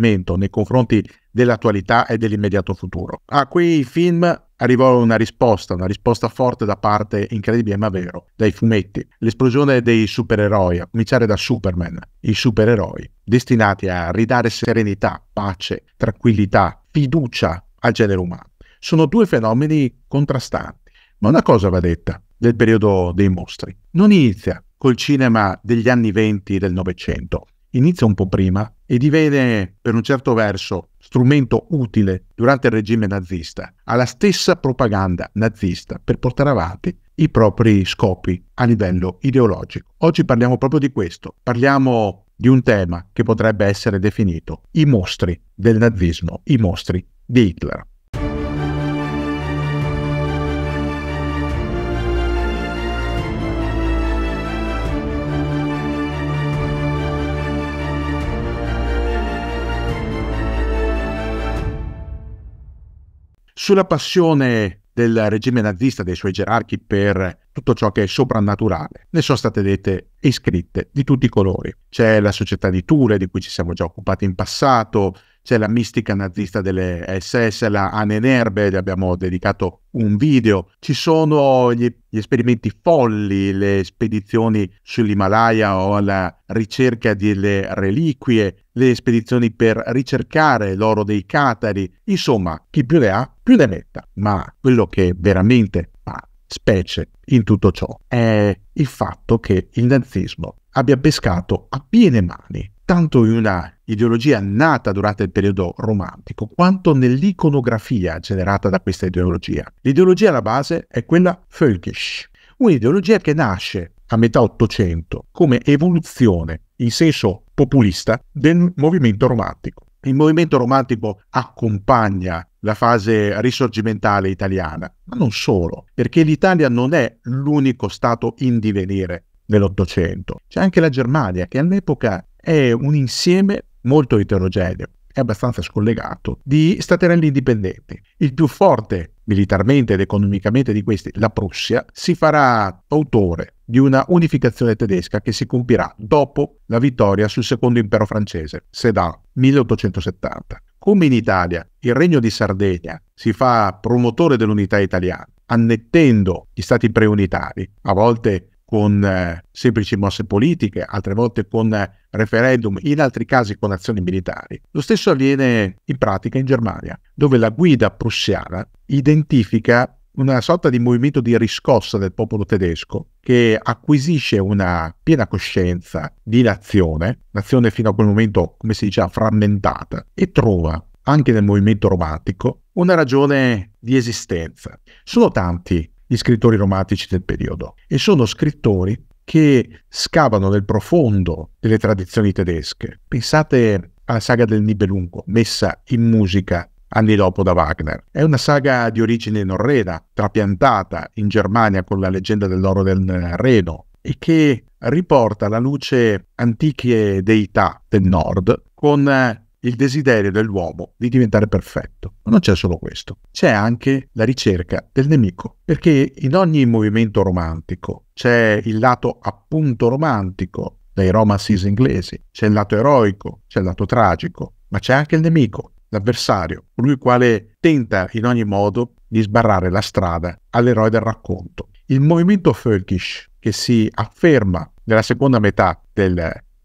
nei confronti dell'attualità e dell'immediato futuro. A quei film arrivò una risposta, una risposta forte da parte, incredibile ma vero, dai fumetti. L'esplosione dei supereroi, a cominciare da Superman, i supereroi destinati a ridare serenità, pace, tranquillità, fiducia al genere umano. Sono due fenomeni contrastanti, ma una cosa va detta del periodo dei mostri. Non inizia col cinema degli anni 20 del Novecento, inizia un po' prima e diviene, per un certo verso, strumento utile durante il regime nazista alla stessa propaganda nazista per portare avanti i propri scopi a livello ideologico. Oggi parliamo proprio di questo, parliamo di un tema che potrebbe essere definito i mostri del nazismo, i mostri di Hitler. sulla passione del regime nazista, dei suoi gerarchi per tutto ciò che è soprannaturale. Ne sono state dette e scritte di tutti i colori. C'è la società di Ture, di cui ci siamo già occupati in passato, c'è la mistica nazista delle SS, la Anenerbe, le abbiamo dedicato un video, ci sono gli, gli esperimenti folli, le spedizioni sull'Himalaya o la ricerca delle reliquie, le spedizioni per ricercare l'oro dei catari, insomma, chi più ne ha, più ne metta. Ma quello che veramente fa specie in tutto ciò è il fatto che il nazismo abbia pescato a piene mani tanto in una ideologia nata durante il periodo romantico, quanto nell'iconografia generata da questa ideologia. L'ideologia alla base è quella völkisch, un'ideologia che nasce a metà Ottocento come evoluzione in senso populista del movimento romantico. Il movimento romantico accompagna la fase risorgimentale italiana, ma non solo, perché l'Italia non è l'unico stato in divenire nell'Ottocento. C'è anche la Germania, che all'epoca è un insieme molto eterogeneo è abbastanza scollegato, di staterelli indipendenti. Il più forte militarmente ed economicamente di questi, la Prussia, si farà autore di una unificazione tedesca che si compirà dopo la vittoria sul secondo impero francese, Sedan, 1870. Come in Italia, il Regno di Sardegna si fa promotore dell'unità italiana, annettendo gli stati preunitari, a volte con eh, semplici mosse politiche, altre volte con eh, referendum, in altri casi con azioni militari. Lo stesso avviene in pratica in Germania, dove la guida prussiana identifica una sorta di movimento di riscossa del popolo tedesco che acquisisce una piena coscienza di nazione, nazione fino a quel momento, come si diceva, frammentata, e trova anche nel movimento romantico una ragione di esistenza. Sono tanti gli scrittori romantici del periodo e sono scrittori che scavano nel profondo delle tradizioni tedesche. Pensate alla saga del Nibelungo, messa in musica anni dopo da Wagner. È una saga di origine norrena, trapiantata in Germania con la leggenda dell'oro del Reno e che riporta alla luce antiche deità del nord con il desiderio dell'uomo di diventare perfetto. Ma non c'è solo questo, c'è anche la ricerca del nemico, perché in ogni movimento romantico c'è il lato appunto romantico dai romances inglesi, c'è il lato eroico, c'è il lato tragico, ma c'è anche il nemico, l'avversario, colui quale tenta in ogni modo di sbarrare la strada all'eroe del racconto. Il movimento Völkisch, che si afferma nella seconda metà del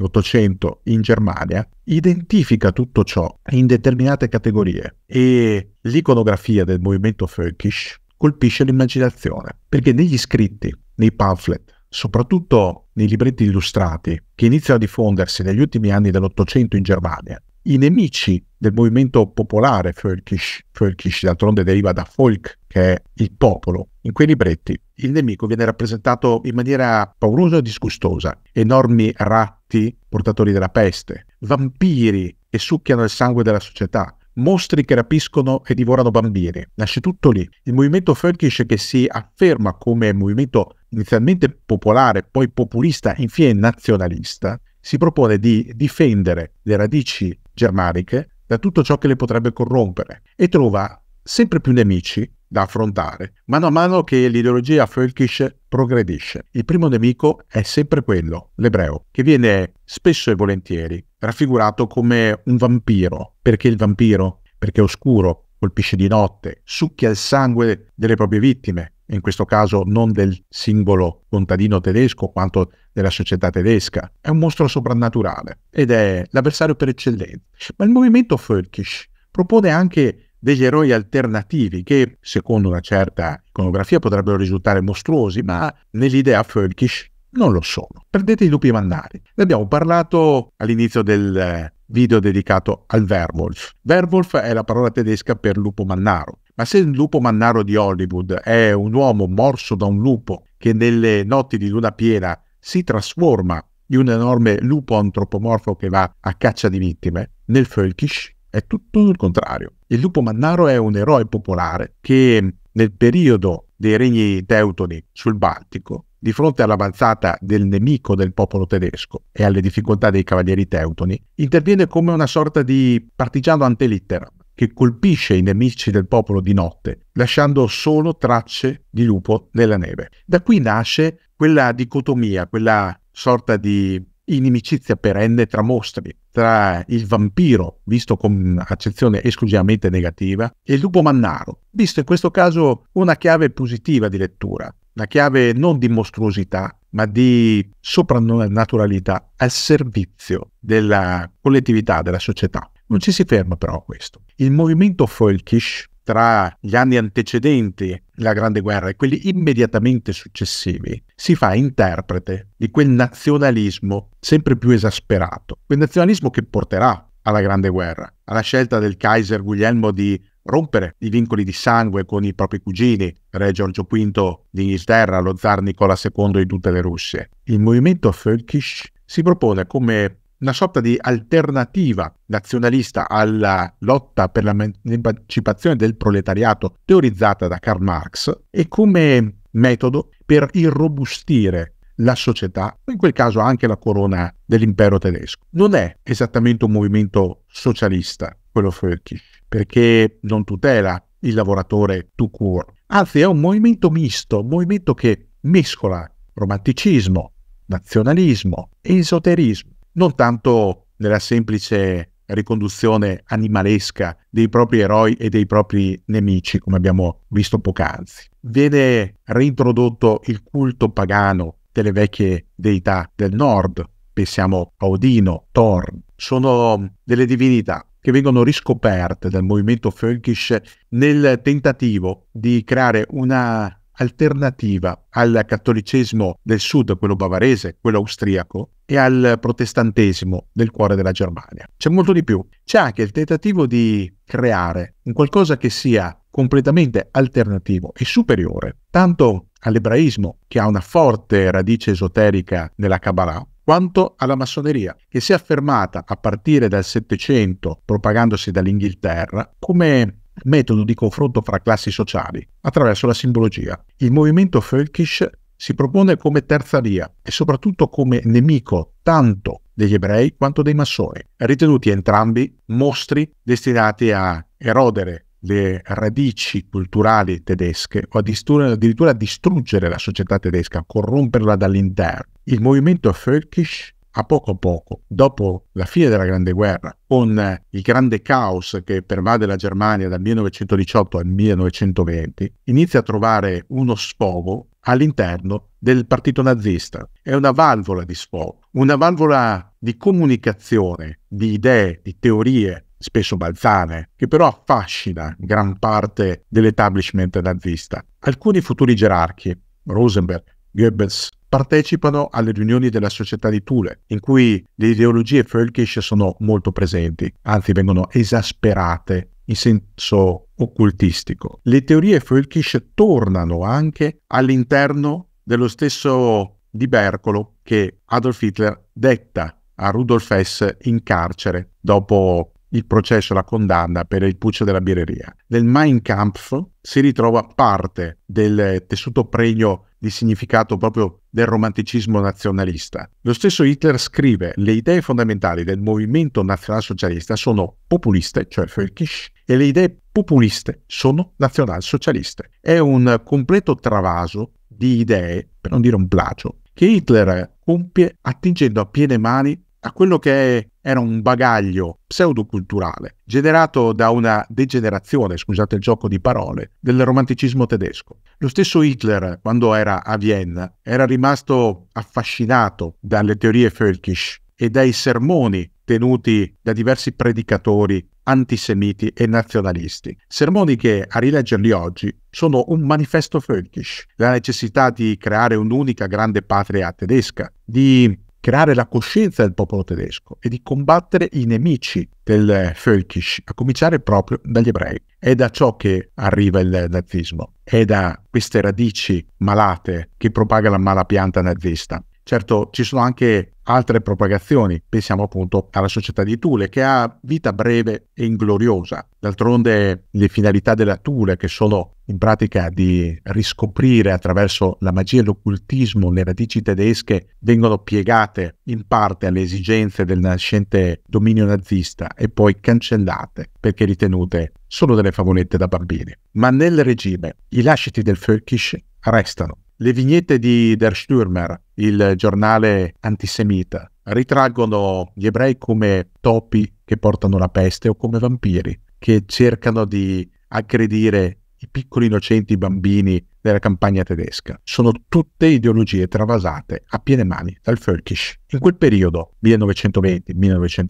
l'Ottocento in Germania, identifica tutto ciò in determinate categorie e l'iconografia del movimento Völkisch colpisce l'immaginazione, perché negli scritti, nei pamphlet, soprattutto nei libretti illustrati che iniziano a diffondersi negli ultimi anni dell'Ottocento in Germania, i nemici del movimento popolare Völkisch, Völkisch d'altronde deriva da Volk, che è il popolo, in quei libretti il nemico viene rappresentato in maniera paurosa e disgustosa, enormi ra maledetti portatori della peste, vampiri che succhiano il sangue della società, mostri che rapiscono e divorano bambini. Nasce tutto lì. Il movimento Frankish che si afferma come movimento inizialmente popolare, poi populista, infine nazionalista, si propone di difendere le radici germaniche da tutto ciò che le potrebbe corrompere e trova sempre più nemici da affrontare, mano a mano che l'ideologia folkish progredisce. Il primo nemico è sempre quello, l'ebreo, che viene spesso e volentieri raffigurato come un vampiro. Perché il vampiro? Perché è oscuro, colpisce di notte, succhia il sangue delle proprie vittime, in questo caso non del singolo contadino tedesco quanto della società tedesca. È un mostro soprannaturale ed è l'avversario per eccellenza. Ma il movimento folkish propone anche degli eroi alternativi che, secondo una certa iconografia, potrebbero risultare mostruosi, ma nell'idea Fölkish non lo sono. Prendete i lupi mannari. Ne abbiamo parlato all'inizio del eh, video dedicato al Werwolf. Werwolf è la parola tedesca per lupo mannaro. Ma se il lupo mannaro di Hollywood è un uomo morso da un lupo che nelle notti di luna piena si trasforma in un enorme lupo antropomorfo che va a caccia di vittime, nel Fölkish è tutto il contrario. Il lupo mannaro è un eroe popolare che nel periodo dei regni teutoni sul Baltico, di fronte all'avanzata del nemico del popolo tedesco e alle difficoltà dei cavalieri teutoni, interviene come una sorta di partigiano antelittera che colpisce i nemici del popolo di notte, lasciando solo tracce di lupo nella neve. Da qui nasce quella dicotomia, quella sorta di inimicizia perenne tra mostri, tra il vampiro, visto con accezione esclusivamente negativa, e il lupo mannaro, visto in questo caso una chiave positiva di lettura, una chiave non di mostruosità, ma di soprannaturalità al servizio della collettività, della società. Non ci si ferma però a questo. Il movimento folkish tra gli anni antecedenti la Grande Guerra e quelli immediatamente successivi, si fa interprete di quel nazionalismo sempre più esasperato, quel nazionalismo che porterà alla Grande Guerra, alla scelta del Kaiser Guglielmo di rompere i vincoli di sangue con i propri cugini, re Giorgio V d'Inghilterra, lo zar Nicola II di tutte le Russie. Il movimento Völkisch si propone come una sorta di alternativa nazionalista alla lotta per l'emancipazione del proletariato teorizzata da Karl Marx e come metodo per irrobustire la società, in quel caso anche la corona dell'impero tedesco. Non è esattamente un movimento socialista quello Fölkisch, perché non tutela il lavoratore tout court, anzi è un movimento misto, un movimento che mescola romanticismo, nazionalismo, esoterismo non tanto nella semplice riconduzione animalesca dei propri eroi e dei propri nemici, come abbiamo visto poc'anzi. Viene reintrodotto il culto pagano delle vecchie deità del nord, pensiamo a Odino, Thor, sono delle divinità che vengono riscoperte dal movimento Frankish nel tentativo di creare una alternativa al cattolicesimo del sud, quello bavarese, quello austriaco, e al protestantesimo nel cuore della Germania. C'è molto di più. C'è anche il tentativo di creare un qualcosa che sia completamente alternativo e superiore, tanto all'ebraismo, che ha una forte radice esoterica nella Kabbalah, quanto alla massoneria, che si è affermata a partire dal Settecento, propagandosi dall'Inghilterra, come metodo di confronto fra classi sociali attraverso la simbologia. Il movimento Völkisch si propone come terza via e soprattutto come nemico tanto degli ebrei quanto dei massoni, ritenuti entrambi mostri destinati a erodere le radici culturali tedesche o addirittura a distruggere la società tedesca, a corromperla dall'interno. Il movimento Völkisch a poco a poco, dopo la fine della Grande Guerra, con il grande caos che pervade la Germania dal 1918 al 1920, inizia a trovare uno sfogo all'interno del partito nazista. È una valvola di sfogo, una valvola di comunicazione di idee, di teorie, spesso balzane, che però affascina gran parte dell'establishment nazista. Alcuni futuri gerarchi, Rosenberg, Goebbels partecipano alle riunioni della società di Thule, in cui le ideologie Völkisch sono molto presenti, anzi vengono esasperate in senso occultistico. Le teorie Völkisch tornano anche all'interno dello stesso dibercolo che Adolf Hitler detta a Rudolf Hess in carcere dopo il processo, la condanna per il putsch della birreria. Nel Mein Kampf si ritrova parte del tessuto pregno di significato proprio del romanticismo nazionalista. Lo stesso Hitler scrive le idee fondamentali del movimento nazionalsocialista sono populiste, cioè völkisch, e le idee populiste sono nazionalsocialiste. È un completo travaso di idee, per non dire un plagio, che Hitler compie attingendo a piene mani a quello che era un bagaglio pseudoculturale generato da una degenerazione, scusate il gioco di parole, del romanticismo tedesco. Lo stesso Hitler, quando era a Vienna, era rimasto affascinato dalle teorie Völkisch e dai sermoni tenuti da diversi predicatori antisemiti e nazionalisti. Sermoni che, a rileggerli oggi, sono un manifesto Völkisch, la necessità di creare un'unica grande patria tedesca, di creare la coscienza del popolo tedesco e di combattere i nemici del eh, Völkisch, a cominciare proprio dagli ebrei. È da ciò che arriva il nazismo, è da queste radici malate che propaga la mala pianta nazista. Certo, ci sono anche altre propagazioni, pensiamo appunto alla società di Thule che ha vita breve e ingloriosa. D'altronde le finalità della Thule che sono in pratica di riscoprire attraverso la magia e l'occultismo le radici tedesche vengono piegate in parte alle esigenze del nascente dominio nazista e poi cancellate perché ritenute solo delle favolette da bambini. Ma nel regime i lasciti del Völkisch restano le vignette di Der Stürmer, il giornale antisemita, ritraggono gli ebrei come topi che portano la peste o come vampiri che cercano di aggredire i piccoli innocenti bambini della campagna tedesca. Sono tutte ideologie travasate a piene mani dal Völkisch. In quel periodo, 1920-1930,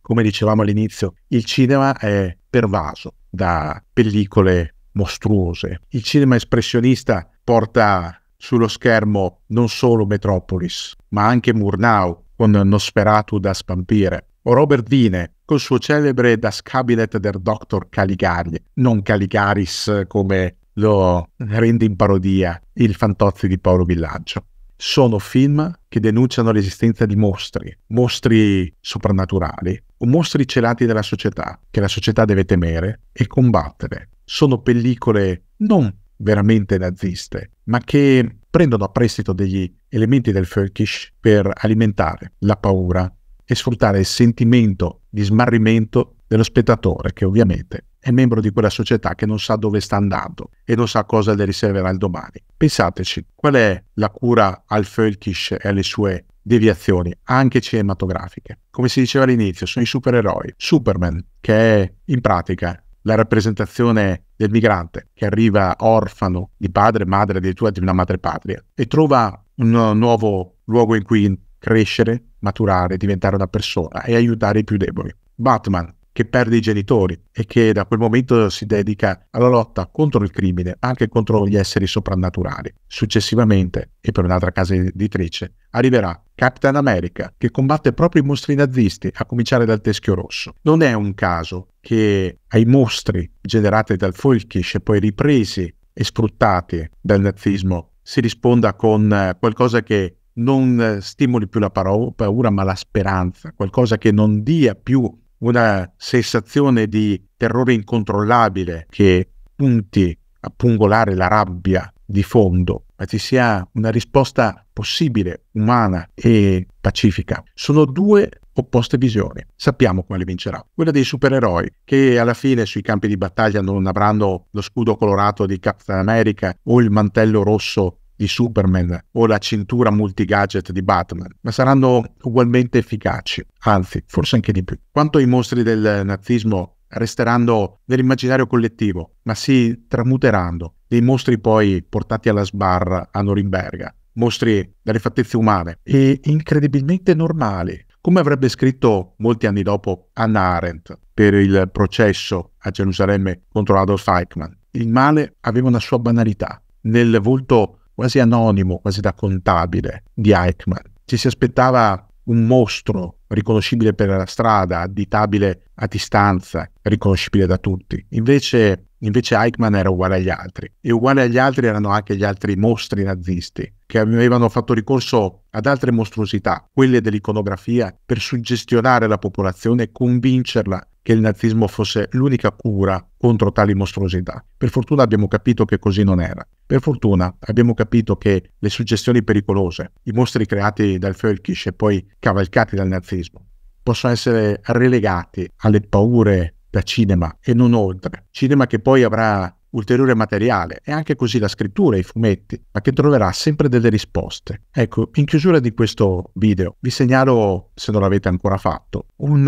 come dicevamo all'inizio, il cinema è pervaso da pellicole mostruose. Il cinema espressionista porta sullo schermo non solo Metropolis, ma anche Murnau con Nosferatu da spampire, o Robert Vine col suo celebre Das Cabinet der Dr. Caligari, non Caligaris come lo rende in parodia il Fantozzi di Paolo Villaggio. Sono film che denunciano l'esistenza di mostri, mostri soprannaturali o mostri celati dalla società, che la società deve temere e combattere. Sono pellicole non veramente naziste, ma che prendono a prestito degli elementi del Furkish per alimentare la paura e sfruttare il sentimento di smarrimento dello spettatore che ovviamente è membro di quella società che non sa dove sta andando e non sa cosa le riserverà il domani. Pensateci, qual è la cura al Fölkisch e alle sue deviazioni, anche cinematografiche? Come si diceva all'inizio, sono i supereroi. Superman, che è in pratica la rappresentazione del migrante che arriva orfano di padre, madre, addirittura di una madre patria e trova un nuovo luogo in cui crescere, maturare, diventare una persona e aiutare i più deboli. Batman che perde i genitori e che da quel momento si dedica alla lotta contro il crimine, anche contro gli esseri soprannaturali. Successivamente, e per un'altra casa editrice, arriverà Capitan America, che combatte proprio i mostri nazisti, a cominciare dal Teschio Rosso. Non è un caso che ai mostri generati dal Folkish e poi ripresi e sfruttati dal nazismo si risponda con eh, qualcosa che non eh, stimoli più la paura ma la speranza, qualcosa che non dia più una sensazione di terrore incontrollabile che punti a pungolare la rabbia di fondo ma ci sia una risposta possibile, umana e pacifica. Sono due opposte visioni. Sappiamo quale vincerà. Quella dei supereroi, che alla fine sui campi di battaglia non avranno lo scudo colorato di Captain America o il mantello rosso di Superman o la cintura multigadget di Batman, ma saranno ugualmente efficaci, anzi, forse anche di più. Quanto ai mostri del nazismo resteranno nell'immaginario collettivo, ma si tramuteranno dei mostri poi portati alla sbarra a Norimberga, mostri dalle fattezze umane e incredibilmente normali, come avrebbe scritto molti anni dopo Anna Arendt per il processo a Gerusalemme contro Adolf Eichmann. Il male aveva una sua banalità nel volto quasi anonimo, quasi da contabile di Eichmann. Ci si aspettava un mostro riconoscibile per la strada, additabile a distanza, riconoscibile da tutti. Invece, invece Eichmann era uguale agli altri e uguale agli altri erano anche gli altri mostri nazisti che avevano fatto ricorso ad altre mostruosità, quelle dell'iconografia, per suggestionare la popolazione e convincerla che il nazismo fosse l'unica cura contro tali mostruosità. Per fortuna abbiamo capito che così non era. Per fortuna abbiamo capito che le suggestioni pericolose, i mostri creati dal Völkisch e poi cavalcati dal nazismo, possono essere relegati alle paure da cinema e non oltre. Cinema che poi avrà ulteriore materiale e anche così la scrittura, e i fumetti, ma che troverà sempre delle risposte. Ecco, in chiusura di questo video vi segnalo, se non l'avete ancora fatto, un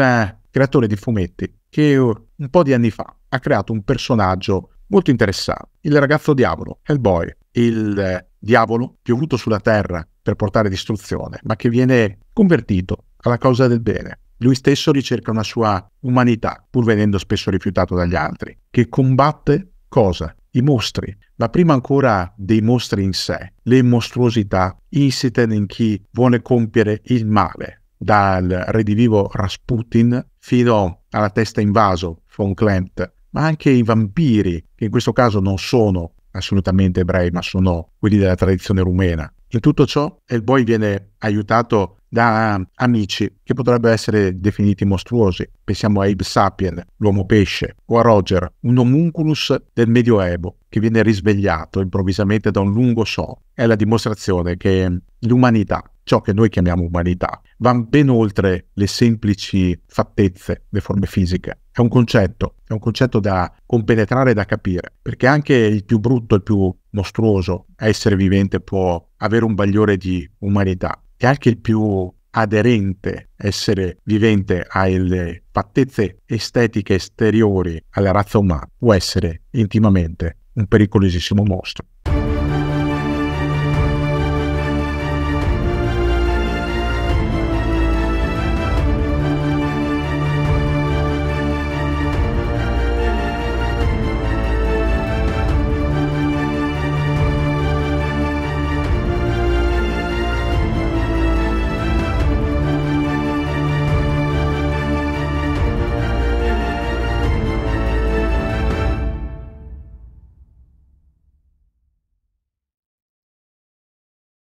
creatore di fumetti, che eh, un po' di anni fa ha creato un personaggio molto interessante, il ragazzo diavolo, Hellboy, il eh, diavolo piovuto sulla terra per portare distruzione, ma che viene convertito alla causa del bene. Lui stesso ricerca una sua umanità, pur venendo spesso rifiutato dagli altri, che combatte cosa? I mostri, ma prima ancora dei mostri in sé, le mostruosità insite in chi vuole compiere il male, dal redivivo Rasputin fino alla testa invaso von Klent, ma anche i vampiri, che in questo caso non sono assolutamente ebrei, ma sono quelli della tradizione rumena. In tutto ciò, Hellboy viene aiutato da amici che potrebbero essere definiti mostruosi. Pensiamo a Abe Sapien, l'uomo pesce, o a Roger, un homunculus del Medioevo che viene risvegliato improvvisamente da un lungo so. È la dimostrazione che l'umanità ciò che noi chiamiamo umanità va ben oltre le semplici fattezze, le forme fisiche. È un concetto, è un concetto da compenetrare e da capire, perché anche il più brutto, il più mostruoso essere vivente può avere un bagliore di umanità e anche il più aderente essere vivente alle fattezze estetiche esteriori alla razza umana può essere intimamente un pericolosissimo mostro.